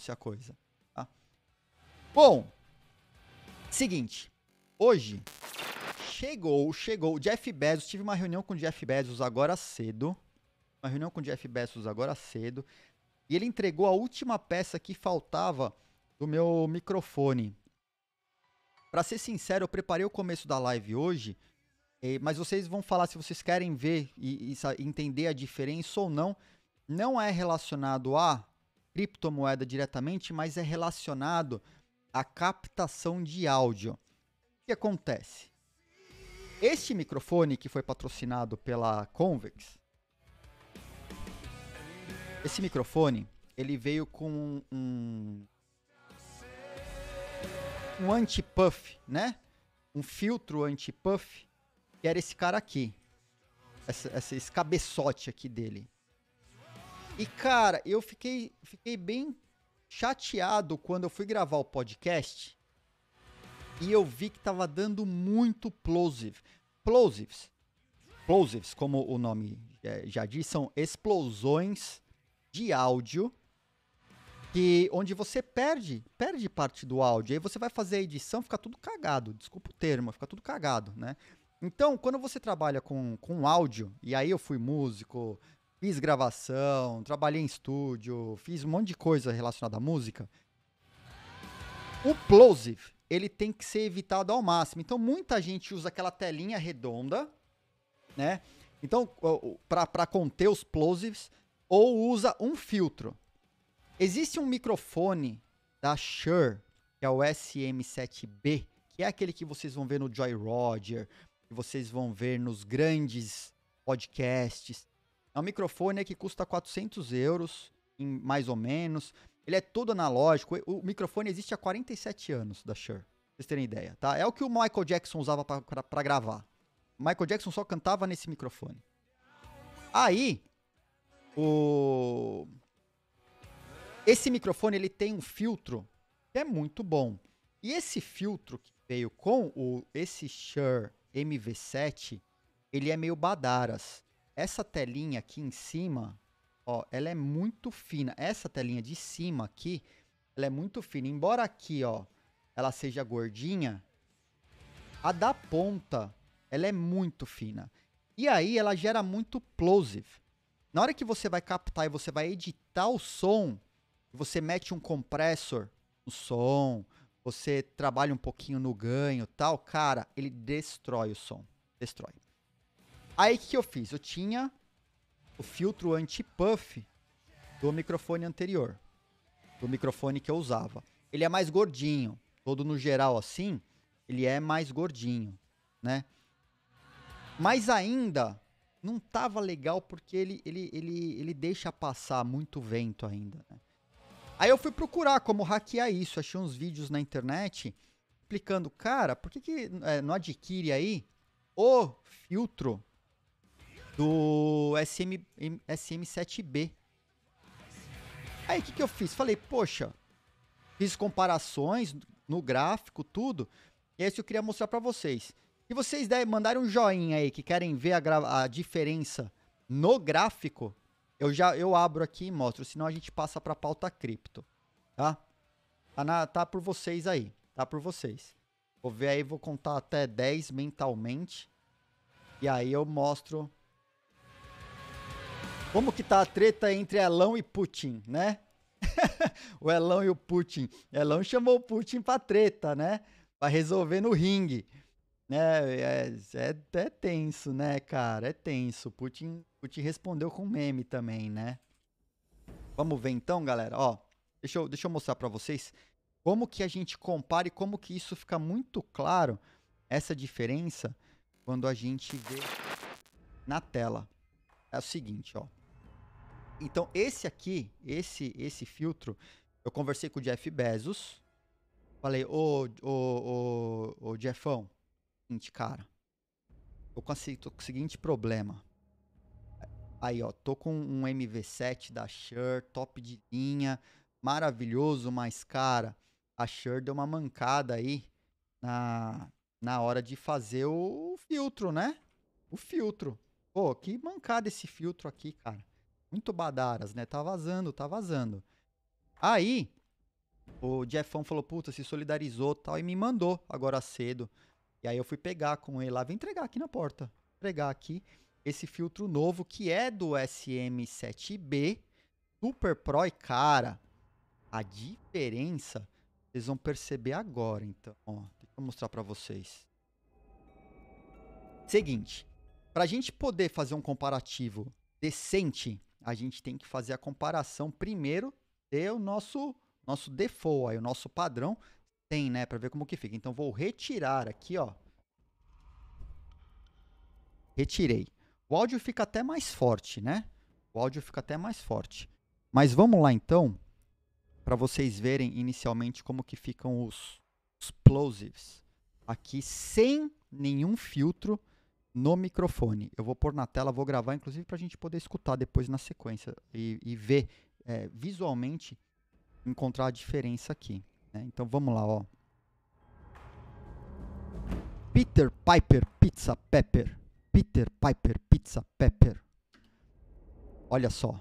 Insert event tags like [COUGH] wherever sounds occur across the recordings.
denúncia a coisa. Tá? Bom, seguinte. Hoje chegou, chegou. Jeff Bezos, tive uma reunião com o Jeff Bezos agora cedo. Uma reunião com o Jeff Bezos agora cedo. E ele entregou a última peça que faltava do meu microfone. Para ser sincero, eu preparei o começo da live hoje, mas vocês vão falar se vocês querem ver e, e entender a diferença ou não. Não é relacionado a criptomoeda diretamente, mas é relacionado à captação de áudio. O que acontece? Este microfone que foi patrocinado pela Convex, esse microfone, ele veio com um um anti-puff, né? Um filtro anti-puff, que era esse cara aqui. esse cabeçote aqui dele. E, cara, eu fiquei, fiquei bem chateado quando eu fui gravar o podcast e eu vi que tava dando muito plosive. Plosives. Plosives, como o nome é, já diz, são explosões de áudio que onde você perde, perde parte do áudio. Aí você vai fazer a edição, fica tudo cagado. Desculpa o termo, fica tudo cagado, né? Então, quando você trabalha com, com áudio, e aí eu fui músico, fiz gravação, trabalhei em estúdio, fiz um monte de coisa relacionada à música. O plosive, ele tem que ser evitado ao máximo. Então muita gente usa aquela telinha redonda, né? Então, para conter os plosives, ou usa um filtro. Existe um microfone da Shure, que é o SM7B, que é aquele que vocês vão ver no Joy Roger, que vocês vão ver nos grandes podcasts é um microfone que custa 400 euros, mais ou menos. Ele é todo analógico. O microfone existe há 47 anos da Shure, pra vocês terem ideia, tá? É o que o Michael Jackson usava para gravar. O Michael Jackson só cantava nesse microfone. Aí, o... Esse microfone, ele tem um filtro que é muito bom. E esse filtro que veio com o esse Shure MV7, ele é meio badaras. Essa telinha aqui em cima, ó, ela é muito fina. Essa telinha de cima aqui, ela é muito fina. Embora aqui, ó, ela seja gordinha, a da ponta, ela é muito fina. E aí ela gera muito plosive. Na hora que você vai captar e você vai editar o som, você mete um compressor no som, você trabalha um pouquinho no ganho, tal, cara, ele destrói o som, destrói. Aí o que, eu fiz? Eu tinha o filtro anti-puff do microfone anterior, do microfone que eu usava. Ele é mais gordinho, todo no geral assim, ele é mais gordinho, né? Mas ainda não tava legal porque ele, ele, ele, ele deixa passar muito vento ainda, né? Aí eu fui procurar como hackear isso, achei uns vídeos na internet explicando, cara, por que, que é, não adquire aí o filtro do SM, SM7B. Aí o que, que eu fiz? Falei, poxa, fiz comparações no gráfico, tudo. E esse eu queria mostrar para vocês. E vocês devem mandarem um joinha aí que querem ver a, a diferença no gráfico, eu já eu abro aqui e mostro, senão a gente passa para pauta cripto, tá? Tá, na, tá por vocês aí, tá por vocês. Vou ver aí, vou contar até 10 mentalmente. E aí eu mostro como que tá a treta entre Elão e Putin, né? [LAUGHS] o Elão e o Putin. Elão chamou o Putin pra treta, né? Pra resolver no ringue. Né? É, é, é, tenso, né, cara? É tenso. Putin, Putin respondeu com meme também, né? Vamos ver então, galera. Ó, deixa eu, deixa eu mostrar para vocês como que a gente compara e como que isso fica muito claro, essa diferença, quando a gente vê na tela. É o seguinte, ó. Então, esse aqui, esse esse filtro, eu conversei com o Jeff Bezos. Falei, ô, ô, ô, ô Jeffão, seguinte, cara, eu consegui, tô com o seguinte problema. Aí, ó, tô com um MV7 da Shure, top de linha, maravilhoso, mas, cara, a Shure deu uma mancada aí na, na hora de fazer o filtro, né? O filtro. Pô, que mancada esse filtro aqui, cara muito badaras, né? Tá vazando, tá vazando. Aí, o Jeffão falou, puta, se solidarizou tal, e me mandou agora cedo. E aí eu fui pegar com ele lá, vem entregar aqui na porta. Entregar aqui esse filtro novo que é do SM7B Super Pro e cara, a diferença vocês vão perceber agora, então, ó, deixa eu mostrar para vocês. Seguinte, para a gente poder fazer um comparativo decente a gente tem que fazer a comparação primeiro ter o nosso nosso default, aí, o nosso padrão tem, né, para ver como que fica. Então vou retirar aqui, ó. Retirei. O áudio fica até mais forte, né? O áudio fica até mais forte. Mas vamos lá então, para vocês verem inicialmente como que ficam os explosives aqui sem nenhum filtro no microfone. Eu vou pôr na tela, vou gravar, inclusive, para a gente poder escutar depois na sequência e, e ver é, visualmente, encontrar a diferença aqui. Né? Então vamos lá, ó. Peter Piper Pizza Pepper. Peter Piper Pizza Pepper. Olha só.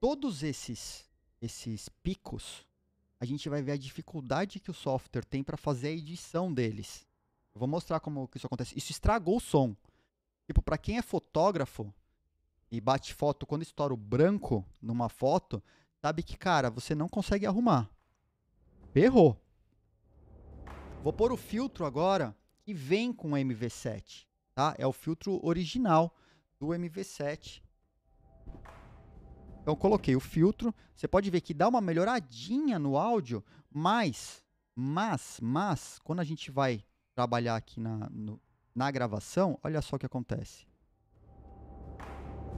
Todos esses esses picos, a gente vai ver a dificuldade que o software tem para fazer a edição deles. Eu vou mostrar como que isso acontece. Isso estragou o som. Tipo, para quem é fotógrafo e bate foto quando estoura o branco numa foto, sabe que, cara, você não consegue arrumar. Errou. Vou pôr o filtro agora que vem com o MV7, tá? É o filtro original do MV7. Então coloquei o filtro. Você pode ver que dá uma melhoradinha no áudio, mas mas mas quando a gente vai trabalhar aqui na no, na gravação, olha só o que acontece.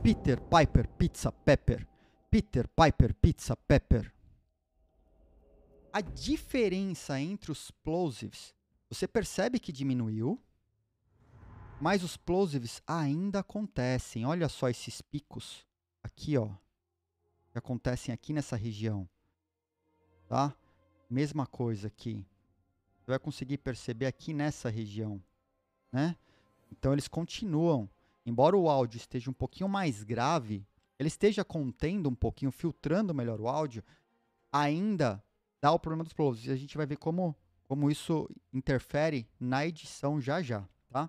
Peter Piper Pizza Pepper. Peter Piper Pizza Pepper. A diferença entre os plosives, você percebe que diminuiu, mas os plosives ainda acontecem. Olha só esses picos aqui, ó, que acontecem aqui nessa região, tá? Mesma coisa aqui. Você vai conseguir perceber aqui nessa região né? Então eles continuam, embora o áudio esteja um pouquinho mais grave, ele esteja contendo um pouquinho, filtrando melhor o áudio, ainda dá o problema dos plows. E a gente vai ver como, como isso interfere na edição já já, tá?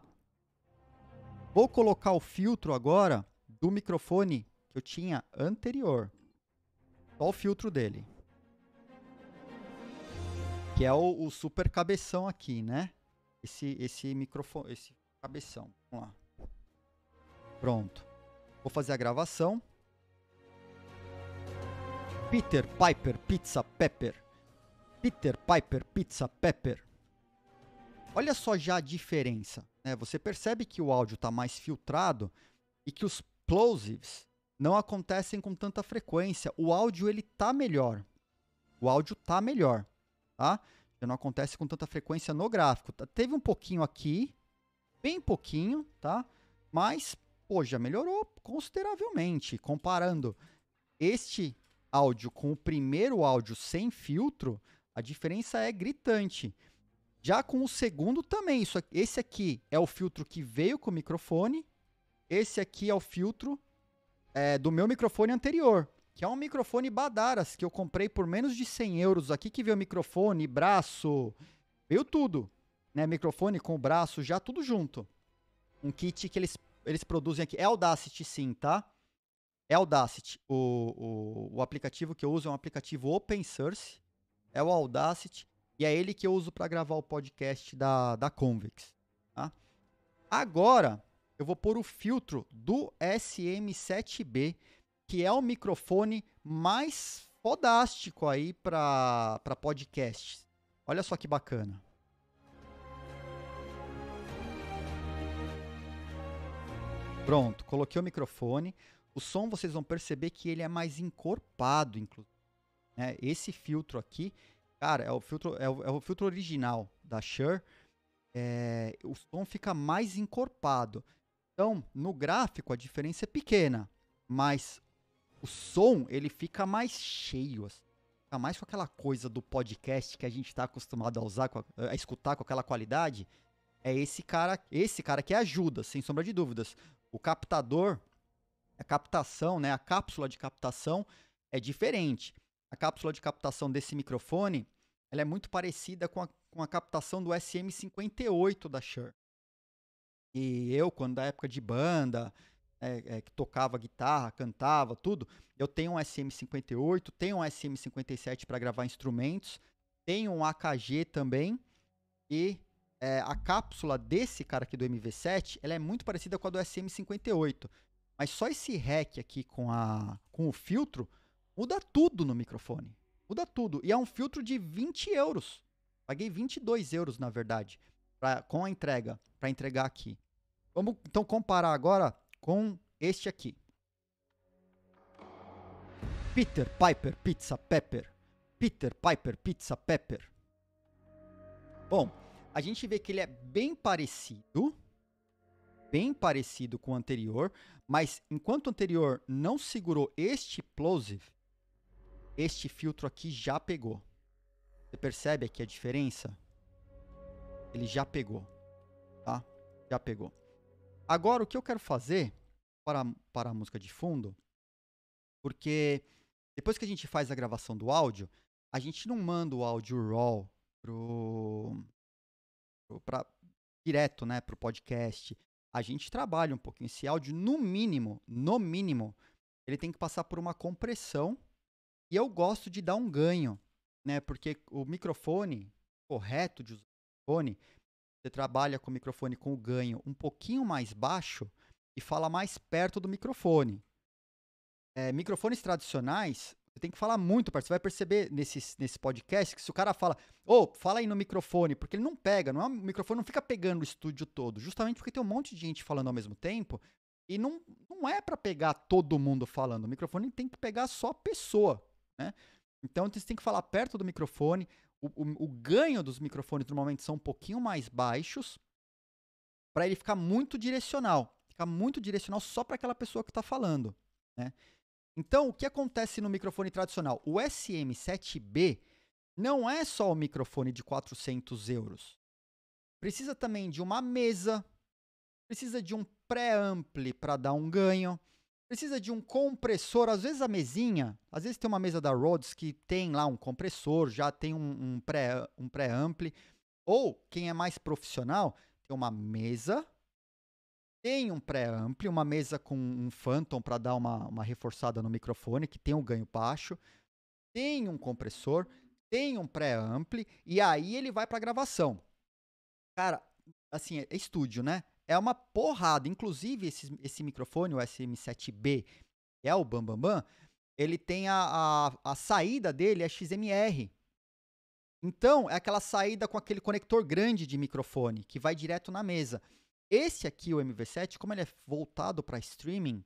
Vou colocar o filtro agora do microfone que eu tinha anterior. Só o filtro dele. Que é o, o super cabeção aqui, né? esse, esse microfone, esse cabeção. Vamos lá. Pronto. Vou fazer a gravação. Peter Piper Pizza Pepper. Peter Piper Pizza Pepper. Olha só já a diferença. Né? Você percebe que o áudio está mais filtrado e que os plosives não acontecem com tanta frequência. O áudio ele tá melhor. O áudio tá melhor, tá? Já não acontece com tanta frequência no gráfico. Tá, teve um pouquinho aqui, bem pouquinho, tá? Mas, pô, já melhorou consideravelmente. Comparando este áudio com o primeiro áudio sem filtro, a diferença é gritante. Já com o segundo também, isso, esse aqui é o filtro que veio com o microfone, esse aqui é o filtro é, do meu microfone anterior que é um microfone Badaras que eu comprei por menos de 100 euros aqui, que veio microfone, braço, veio tudo, né? Microfone com o braço já, tudo junto. Um kit que eles, eles produzem aqui, é Audacity sim, tá? É Audacity, o, o, o aplicativo que eu uso é um aplicativo open source, é o Audacity, e é ele que eu uso para gravar o podcast da, da Convex, tá? Agora, eu vou pôr o filtro do SM7B, que é o microfone mais fodástico aí para podcasts. Olha só que bacana. Pronto, coloquei o microfone. O som vocês vão perceber que ele é mais encorpado, inclusive. Né? Esse filtro aqui, cara, é o filtro, é o, é o filtro original da Shure. É, o som fica mais encorpado. Então, no gráfico, a diferença é pequena, mas o som ele fica mais cheio, assim. Fica mais com aquela coisa do podcast que a gente está acostumado a usar, a escutar com aquela qualidade. É esse cara, esse cara que ajuda, sem sombra de dúvidas. O captador, a captação, né, a cápsula de captação é diferente. A cápsula de captação desse microfone, ela é muito parecida com a, com a captação do SM58 da Shure. E eu, quando da época de banda, é, é, que tocava guitarra, cantava, tudo. Eu tenho um SM58, tenho um SM57 para gravar instrumentos, tenho um AKG também e é, a cápsula desse cara aqui do MV7, ela é muito parecida com a do SM58. Mas só esse rack aqui com, a, com o filtro muda tudo no microfone. Muda tudo. E é um filtro de 20 euros. Paguei 22 euros, na verdade, pra, com a entrega, para entregar aqui. Vamos então comparar agora com este aqui. Peter Piper Pizza Pepper. Peter Piper Pizza Pepper. Bom, a gente vê que ele é bem parecido, bem parecido com o anterior, mas enquanto o anterior não segurou este plosive, este filtro aqui já pegou. Você percebe aqui a diferença? Ele já pegou, tá? Já pegou. Agora, o que eu quero fazer para, para a música de fundo, porque depois que a gente faz a gravação do áudio, a gente não manda o áudio raw pro, pro pra, direto, né, o podcast. A gente trabalha um pouquinho esse áudio, no mínimo, no mínimo, ele tem que passar por uma compressão. E eu gosto de dar um ganho, né, porque o microfone correto de usar o microfone você trabalha com o microfone com o ganho um pouquinho mais baixo e fala mais perto do microfone. É, microfones tradicionais, você tem que falar muito perto. Você vai perceber nesse, nesse podcast que se o cara fala, ô, oh, fala aí no microfone, porque ele não pega, não é, o microfone não fica pegando o estúdio todo, justamente porque tem um monte de gente falando ao mesmo tempo. E não, não é para pegar todo mundo falando. O microfone tem que pegar só a pessoa, né? Então você tem que falar perto do microfone o, o, o ganho dos microfones normalmente são um pouquinho mais baixos para ele ficar muito direcional, ficar muito direcional só para aquela pessoa que está falando, né? Então, o que acontece no microfone tradicional? O SM7B não é só o microfone de 400 euros. Precisa também de uma mesa, precisa de um pré-ampli para dar um ganho, Precisa de um compressor, às vezes a mesinha, às vezes tem uma mesa da Rhodes que tem lá um compressor, já tem um, um pré um pré ou quem é mais profissional, tem uma mesa, tem um pré-ampli, uma mesa com um phantom para dar uma, uma reforçada no microfone, que tem um ganho baixo, tem um compressor, tem um pré-ampli, e aí ele vai para gravação. Cara, assim, é, é estúdio, né? é uma porrada. Inclusive, esse, esse microfone, o SM7B, é o Bambambam, Bam Bam, ele tem a, a, a saída dele é XMR. Então, é aquela saída com aquele conector grande de microfone, que vai direto na mesa. Esse aqui, o MV7, como ele é voltado para streaming,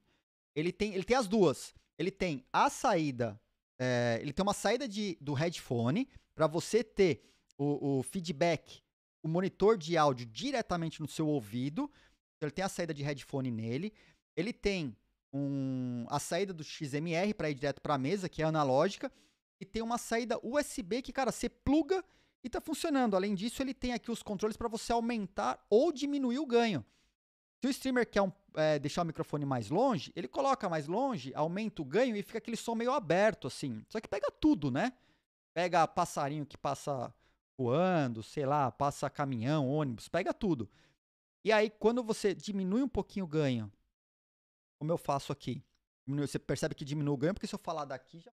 ele tem, ele tem as duas. Ele tem a saída, é, ele tem uma saída de, do headphone para você ter o, o feedback o monitor de áudio diretamente no seu ouvido. ele tem a saída de headphone nele. Ele tem um, a saída do XMR para ir direto para a mesa, que é analógica. E tem uma saída USB que, cara, você pluga e tá funcionando. Além disso, ele tem aqui os controles para você aumentar ou diminuir o ganho. Se o streamer quer um, é, deixar o microfone mais longe, ele coloca mais longe, aumenta o ganho e fica aquele som meio aberto, assim. Só que pega tudo, né? Pega passarinho que passa voando, sei lá, passa caminhão, ônibus, pega tudo. E aí, quando você diminui um pouquinho o ganho, como eu faço aqui, você percebe que diminui o ganho, porque se eu falar daqui, já,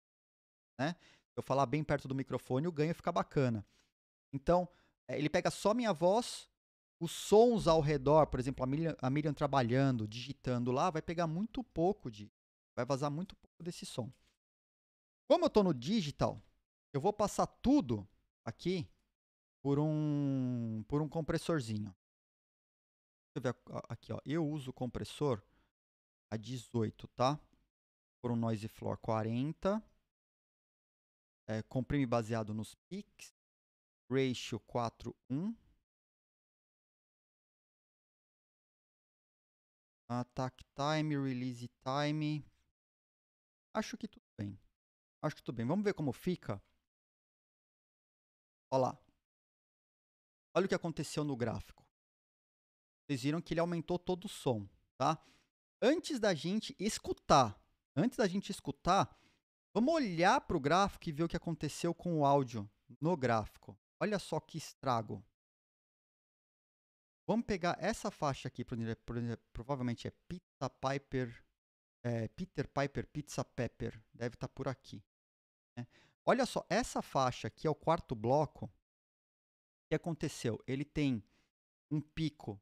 né? Se eu falar bem perto do microfone, o ganho fica bacana. Então, eh, ele pega só minha voz, os sons ao redor, por exemplo, a Miriam, a Miriam trabalhando, digitando lá, vai pegar muito pouco de. Vai vazar muito pouco desse som. Como eu estou no digital, eu vou passar tudo aqui por um, por um compressorzinho. Deixa eu ver aqui, ó. Eu uso o compressor a 18, tá? Por um noise floor 40. É, comprime baseado nos peaks. Ratio 4 1. Attack time, release time. Acho que tudo bem. Acho que tudo bem. Vamos ver como fica. Olha lá. Olha o que aconteceu no gráfico. Vocês viram que ele aumentou todo o som, tá? Antes da gente escutar, antes da gente escutar, vamos olhar para o gráfico e ver o que aconteceu com o áudio no gráfico. Olha só que estrago. Vamos pegar essa faixa aqui, provavelmente é Pizza Piper, é, Peter Piper Pizza Pepper, deve estar tá por aqui. Né? Olha só, essa faixa aqui é o quarto bloco, que aconteceu? Ele tem um pico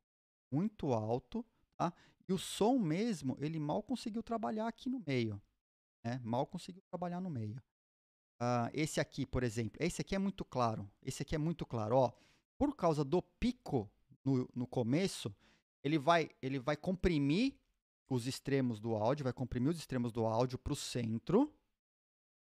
muito alto, tá? E o som mesmo, ele mal conseguiu trabalhar aqui no meio, né? Mal conseguiu trabalhar no meio. Uh, esse aqui, por exemplo, esse aqui é muito claro, esse aqui é muito claro, ó. Por causa do pico no, no começo, ele vai, ele vai comprimir os extremos do áudio, vai comprimir os extremos do áudio para o centro,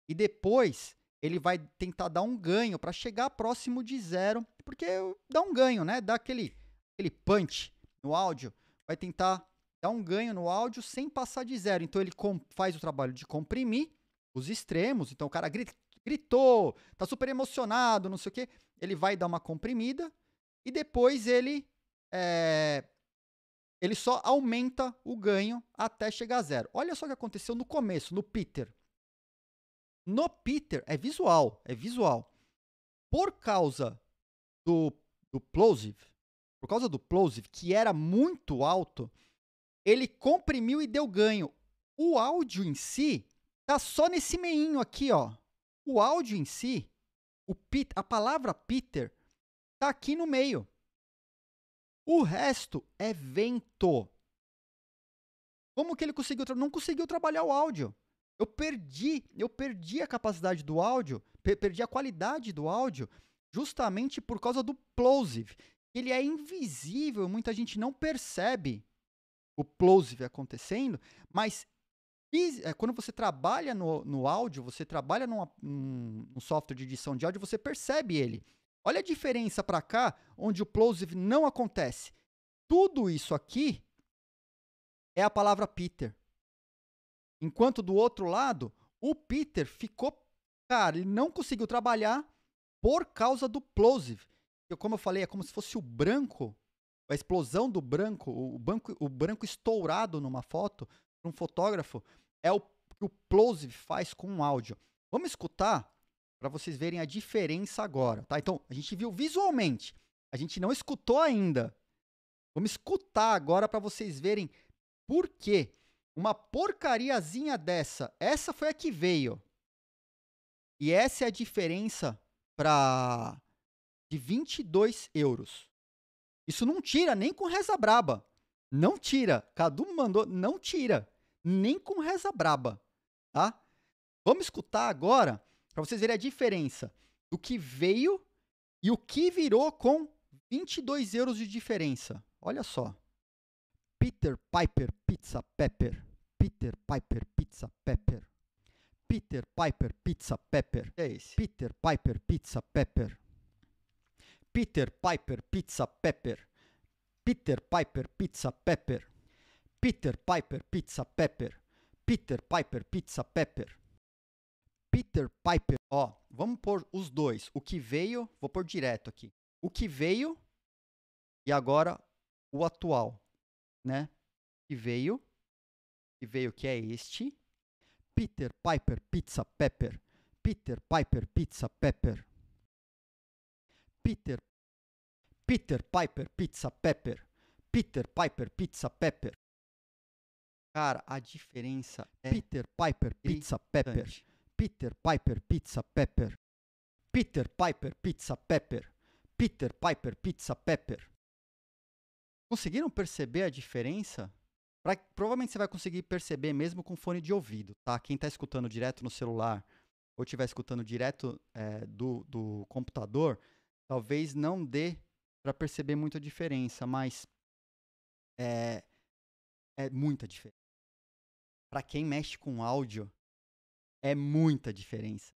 e depois ele vai tentar dar um ganho para chegar próximo de zero, porque dá um ganho, né? Dá aquele, aquele punch no áudio, vai tentar dar um ganho no áudio sem passar de zero. Então ele faz o trabalho de comprimir os extremos, então o cara grita, gritou, tá super emocionado, não sei o quê, ele vai dar uma comprimida e depois ele é, ele só aumenta o ganho até chegar a zero. Olha só o que aconteceu no começo, no Peter. No Peter é visual, é visual. Por causa do, do plosive, por causa do plosive, que era muito alto, ele comprimiu e deu ganho. O áudio em si tá só nesse meinho aqui, ó. O áudio em si, o Peter, a palavra Peter tá aqui no meio. O resto é vento. Como que ele conseguiu? Não conseguiu trabalhar o áudio. Eu perdi, eu perdi a capacidade do áudio, perdi a qualidade do áudio, justamente por causa do plosive. Ele é invisível, muita gente não percebe o plosive acontecendo, mas é, quando você trabalha no, no áudio, você trabalha num, num software de edição de áudio, você percebe ele. Olha a diferença para cá, onde o plosive não acontece. Tudo isso aqui é a palavra Peter. Enquanto do outro lado, o Peter ficou. Cara, ele não conseguiu trabalhar por causa do plosive. Que, como eu falei, é como se fosse o branco, a explosão do branco, o, branco, o branco estourado numa foto, para um fotógrafo, é o que o plosive faz com o áudio. Vamos escutar para vocês verem a diferença agora, tá? Então, a gente viu visualmente, a gente não escutou ainda. Vamos escutar agora para vocês verem por quê uma porcariazinha dessa. Essa foi a que veio. E essa é a diferença para de 22 euros. Isso não tira nem com reza braba. Não tira. Cadu mandou, não tira. Nem com reza braba, tá? Vamos escutar agora para vocês verem a diferença do que veio e o que virou com 22 euros de diferença. Olha só. Peter Piper Pizza Pepper. Peter Piper Pizza Pepper. Peter Piper Pizza Pepper. É esse. Peter Piper Pizza Pepper. Peter Piper Pizza Pepper. Peter Piper Pizza Pepper. Peter Piper Pizza Pepper. Peter Piper Pizza Pepper. Peter Piper. Ó, vamos pôr os dois. O que veio, vou pôr direto aqui. O que veio e agora o atual, né? O que veio e veio que é este. Peter Piper Pizza Pepper. Peter Piper Pizza Pepper. Peter Peter Piper Pizza Pepper. Peter Piper Pizza Pepper. Cara, a diferença é Peter Piper Pizza Pepper. Peter Piper Pizza Pepper. Peter Piper Pizza Pepper. Peter Piper Pizza Pepper. Conseguiram perceber a diferença? Pra, provavelmente você vai conseguir perceber mesmo com fone de ouvido, tá? Quem está escutando direto no celular ou estiver escutando direto é, do, do computador, talvez não dê para perceber muita diferença, mas é, é muita diferença. Para quem mexe com áudio, é muita diferença.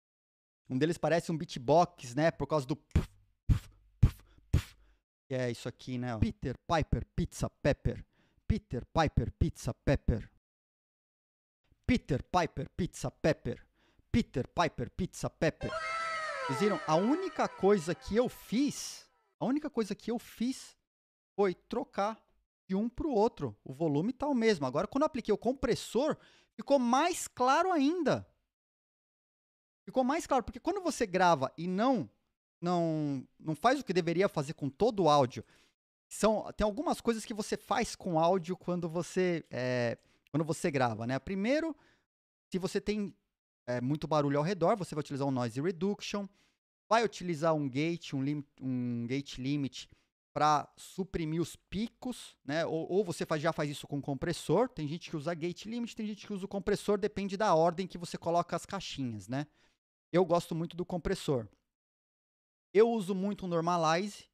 Um deles parece um beatbox, né? Por causa do. que é isso aqui, né? Peter, Piper, Pizza, Pepper. Peter Piper Pizza Pepper. Peter Piper Pizza Pepper. Peter Piper Pizza Pepper. Vocês viram? A única coisa que eu fiz, a única coisa que eu fiz foi trocar de um para o outro. O volume está o mesmo. Agora, quando eu apliquei o compressor, ficou mais claro ainda. Ficou mais claro, porque quando você grava e não não não faz o que deveria fazer com todo o áudio são tem algumas coisas que você faz com áudio quando você é, quando você grava, né? Primeiro, se você tem é, muito barulho ao redor, você vai utilizar um noise reduction, vai utilizar um gate, um, lim, um gate limit para suprimir os picos, né? Ou, ou, você faz, já faz isso com compressor. Tem gente que usa gate limit, tem gente que usa o compressor, depende da ordem que você coloca as caixinhas, né? Eu gosto muito do compressor. Eu uso muito o normalize,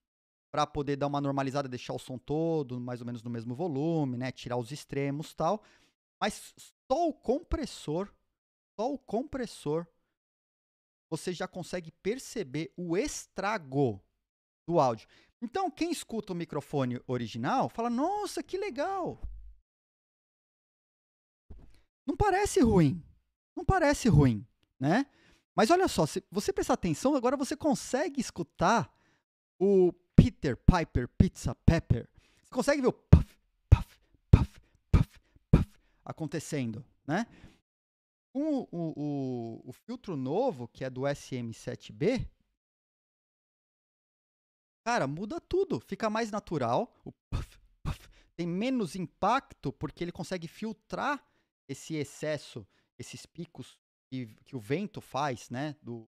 para poder dar uma normalizada, deixar o som todo mais ou menos no mesmo volume, né? Tirar os extremos, tal. Mas só o compressor, só o compressor você já consegue perceber o estrago do áudio. Então, quem escuta o microfone original fala: "Nossa, que legal". Não parece ruim. Não parece ruim, né? Mas olha só, se você prestar atenção, agora você consegue escutar o Peter Piper Pizza Pepper. Você consegue ver o puff, puff, puff, puff, puff acontecendo, né? Com o, o, o, o filtro novo, que é do SM7B, cara, muda tudo. Fica mais natural. O puff, puff, tem menos impacto porque ele consegue filtrar esse excesso, esses picos que, que o vento faz, né? Do,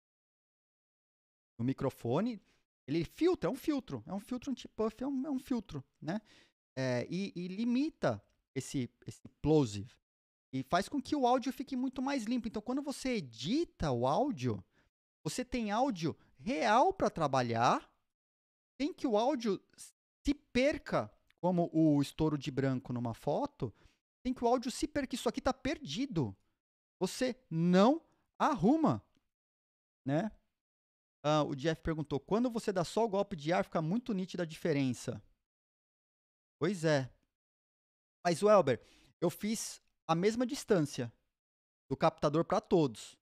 do microfone ele filtra, é um filtro, é um filtro anti-puff, é, um, é um, filtro, né? É, e, e, limita esse, esse plosive. E faz com que o áudio fique muito mais limpo. Então, quando você edita o áudio, você tem áudio real para trabalhar, tem que o áudio se perca, como o estouro de branco numa foto, tem que o áudio se perca. Isso aqui está perdido. Você não arruma, né? Ah, o Jeff perguntou: quando você dá só o golpe de ar, fica muito nítida a diferença. Pois é. Mas, Welber, eu fiz a mesma distância do captador para todos.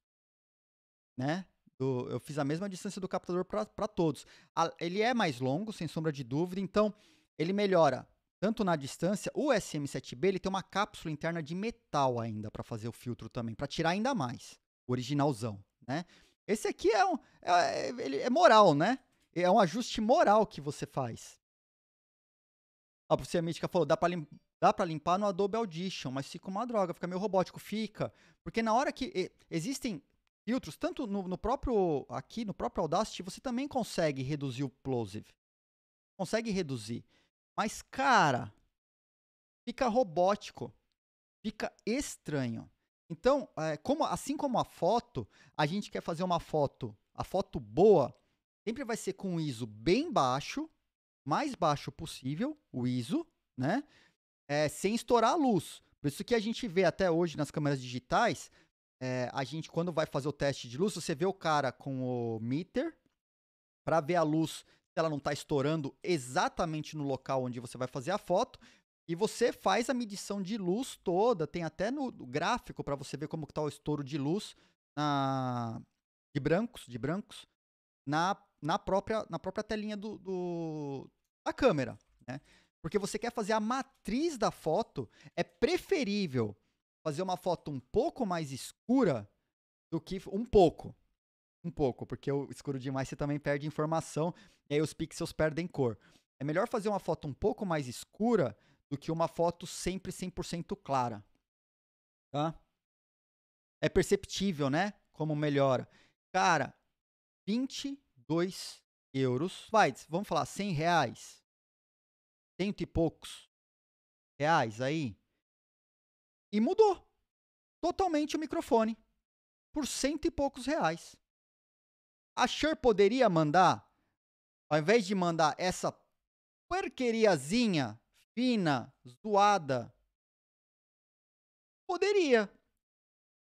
Né? Do, eu fiz a mesma distância do captador para todos. A, ele é mais longo, sem sombra de dúvida, então ele melhora tanto na distância. O SM7B ele tem uma cápsula interna de metal ainda para fazer o filtro também, para tirar ainda mais o originalzão. Né? Esse aqui é, um, é, é, ele é moral, né? É um ajuste moral que você faz. A professora Mítica falou, dá pra, lim dá pra limpar no Adobe Audition, mas fica uma droga, fica meio robótico. Fica, porque na hora que... Existem filtros, tanto no, no, próprio aqui, no próprio Audacity, você também consegue reduzir o plosive. Consegue reduzir. Mas, cara, fica robótico. Fica estranho. Então, é, como, assim como a foto, a gente quer fazer uma foto, a foto boa, sempre vai ser com o ISO bem baixo, mais baixo possível, o ISO, né? É, sem estourar a luz. Por isso que a gente vê até hoje nas câmeras digitais, é, a gente quando vai fazer o teste de luz, você vê o cara com o meter para ver a luz se ela não está estourando exatamente no local onde você vai fazer a foto, e você faz a medição de luz toda, tem até no gráfico para você ver como está o estouro de luz na, de brancos, de brancos na, na, própria, na própria telinha do, do, da câmera. Né? Porque você quer fazer a matriz da foto, é preferível fazer uma foto um pouco mais escura do que um pouco. Um pouco, porque o escuro demais você também perde informação e aí os pixels perdem cor. É melhor fazer uma foto um pouco mais escura do que uma foto sempre 100% clara. Tá? É perceptível, né? Como melhora. Cara, 22 euros. Vai, vamos falar 100 reais. Cento e poucos reais aí. E mudou totalmente o microfone por cento e poucos reais. A Shure poderia mandar, ao invés de mandar essa porqueriazinha fina, zoada. Poderia.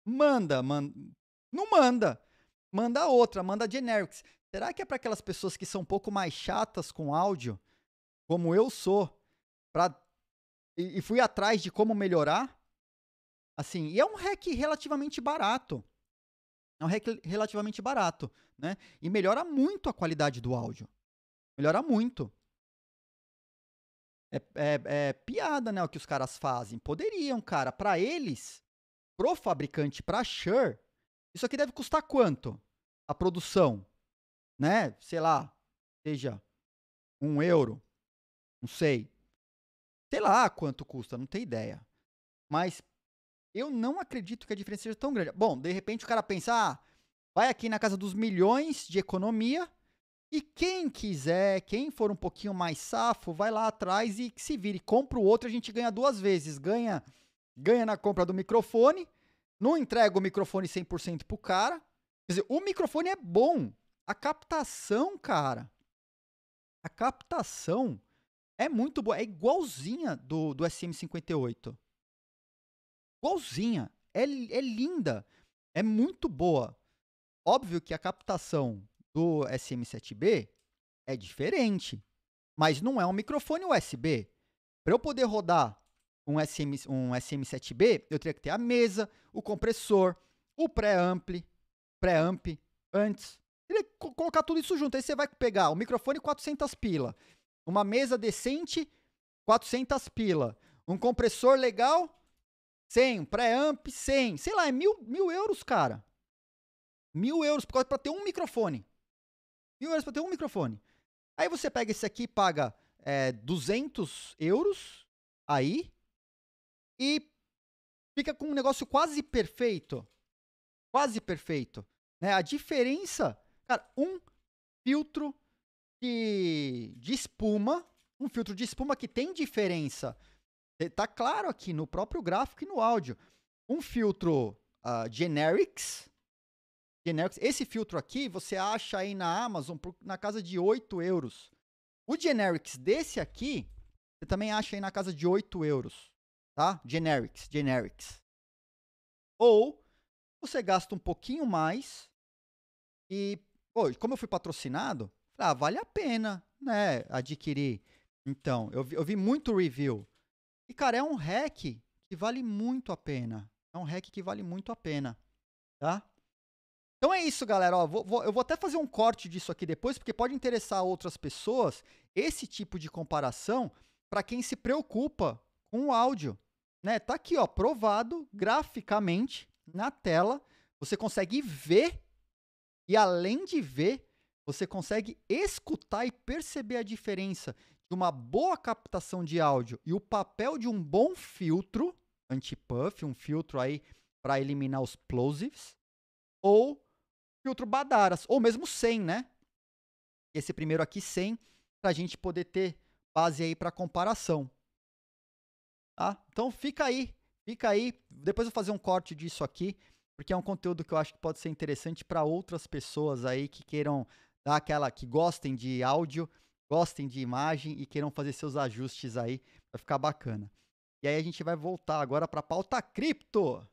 Manda, man... não manda. Manda outra, manda generics. Será que é para aquelas pessoas que são um pouco mais chatas com áudio, como eu sou, pra... e, e fui atrás de como melhorar? Assim, e é um hack relativamente barato. É um hack relativamente barato, né? E melhora muito a qualidade do áudio. Melhora muito. É, é, é, piada, né, o que os caras fazem. Poderiam, cara, para eles, pro fabricante, pra Shure, isso aqui deve custar quanto? A produção, né? Sei lá, seja um euro, não sei. Sei lá quanto custa, não tenho ideia. Mas eu não acredito que a diferença seja tão grande. Bom, de repente o cara pensa, ah, vai aqui na casa dos milhões de economia, e quem quiser, quem for um pouquinho mais safo, vai lá atrás e se vire. Compra o outro, a gente ganha duas vezes. Ganha, ganha na compra do microfone, não entrega o microfone 100% pro cara. Quer dizer, o microfone é bom. A captação, cara, a captação é muito boa. É igualzinha do, do SM58. Igualzinha. É, é linda. É muito boa. Óbvio que a captação do SM7B é diferente, mas não é um microfone USB. Para eu poder rodar um, SM, um SM7B, eu teria que ter a mesa, o compressor, o pré amp pré-amp antes. Teria que colocar tudo isso junto. Aí você vai pegar o microfone 400 pila, uma mesa decente 400 pila, um compressor legal 100, pré-amp 100, sei lá, é mil, mil euros, cara. Mil euros para ter um microfone mil euros para ter um microfone. Aí você pega esse aqui, paga é, 200 euros aí e fica com um negócio quase perfeito. Quase perfeito. Né? A diferença, cara, um filtro de, de espuma, um filtro de espuma que tem diferença. Tá claro aqui no próprio gráfico e no áudio. Um filtro uh, generics, genéricos. Esse filtro aqui você acha aí na Amazon por, na casa de 8 euros. O generics desse aqui, você também acha aí na casa de 8 euros. Tá? Generics, generics. Ou você gasta um pouquinho mais e, pô, como eu fui patrocinado, ah, vale a pena, né, adquirir. Então, eu vi, eu vi muito review. E, cara, é um hack que vale muito a pena. É um hack que vale muito a pena, tá? Então é isso, galera. Ó, vou, vou, eu vou até fazer um corte disso aqui depois, porque pode interessar outras pessoas esse tipo de comparação para quem se preocupa com o áudio. Né? Tá aqui, ó, provado graficamente na tela. Você consegue ver e além de ver, você consegue escutar e perceber a diferença de uma boa captação de áudio e o papel de um bom filtro anti-puff, um filtro aí para eliminar os plosives, ou filtro Badaras, ou mesmo 100, né? Esse primeiro aqui 100, para a gente poder ter base aí para comparação. Tá? Então fica aí, fica aí. Depois eu vou fazer um corte disso aqui, porque é um conteúdo que eu acho que pode ser interessante para outras pessoas aí que queiram dar aquela, que gostem de áudio, gostem de imagem e queiram fazer seus ajustes aí, vai ficar bacana. E aí a gente vai voltar agora para a pauta cripto.